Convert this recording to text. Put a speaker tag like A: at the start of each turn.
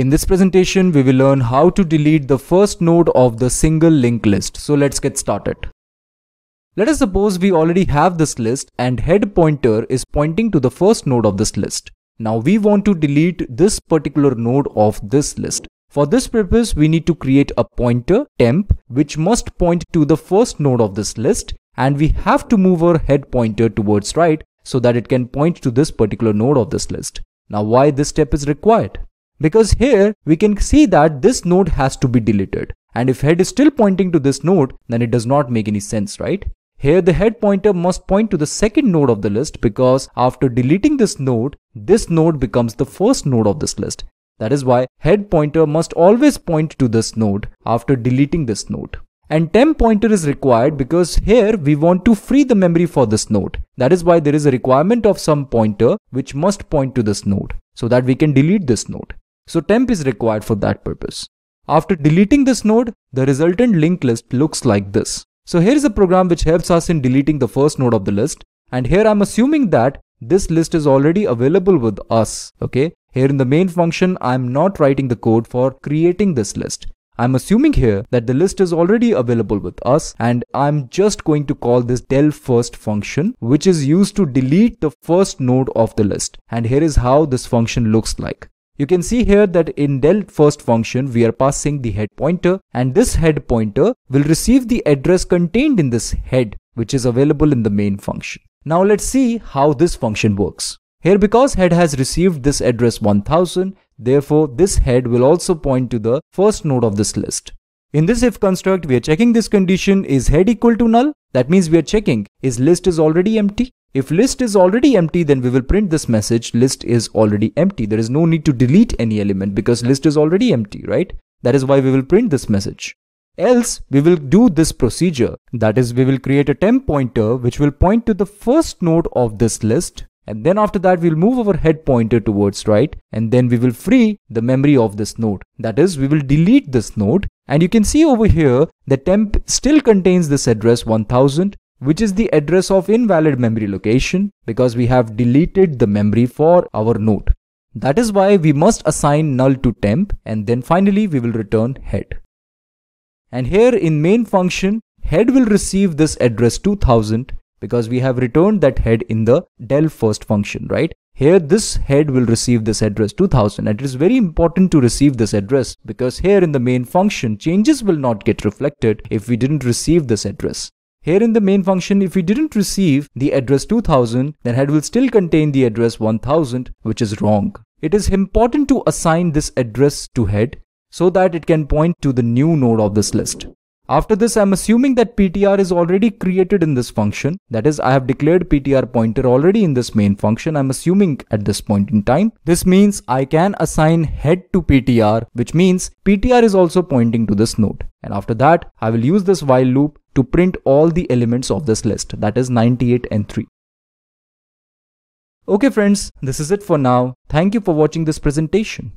A: In this presentation, we will learn how to delete the first node of the single linked list. So let's get started. Let us suppose we already have this list and head pointer is pointing to the first node of this list. Now we want to delete this particular node of this list. For this purpose, we need to create a pointer temp which must point to the first node of this list and we have to move our head pointer towards right so that it can point to this particular node of this list. Now why this step is required? Because here we can see that this node has to be deleted. And if head is still pointing to this node, then it does not make any sense, right? Here the head pointer must point to the second node of the list because after deleting this node, this node becomes the first node of this list. That is why head pointer must always point to this node after deleting this node. And temp pointer is required because here we want to free the memory for this node. That is why there is a requirement of some pointer which must point to this node so that we can delete this node so temp is required for that purpose. After deleting this node, the resultant linked list looks like this. So here is a program which helps us in deleting the first node of the list and here I'm assuming that this list is already available with us, okay? Here in the main function, I'm not writing the code for creating this list. I'm assuming here that the list is already available with us and I'm just going to call this del first function which is used to delete the first node of the list and here is how this function looks like. You can see here that in del first function we are passing the head pointer and this head pointer will receive the address contained in this head which is available in the main function. Now let's see how this function works. Here because head has received this address 1000 therefore this head will also point to the first node of this list. In this if construct we are checking this condition is head equal to null that means we are checking is list is already empty if list is already empty, then we will print this message list is already empty. There is no need to delete any element because list is already empty, right? That is why we will print this message. Else, we will do this procedure. That is, we will create a temp pointer which will point to the first node of this list. And then after that, we'll move our head pointer towards right. And then we will free the memory of this node. That is, we will delete this node. And you can see over here, the temp still contains this address 1000 which is the address of invalid memory location because we have deleted the memory for our node. That is why we must assign null to temp and then finally we will return head. And here in main function, head will receive this address 2000 because we have returned that head in the del first function, right? Here this head will receive this address 2000 and it is very important to receive this address because here in the main function changes will not get reflected if we didn't receive this address. Here in the main function, if we didn't receive the address 2000, then head will still contain the address 1000, which is wrong. It is important to assign this address to head so that it can point to the new node of this list. After this, I'm assuming that PTR is already created in this function. That is, I have declared PTR pointer already in this main function. I'm assuming at this point in time. This means I can assign head to PTR, which means PTR is also pointing to this node. And after that, I will use this while loop to print all the elements of this list, that is 98 and 3. Okay friends, this is it for now. Thank you for watching this presentation.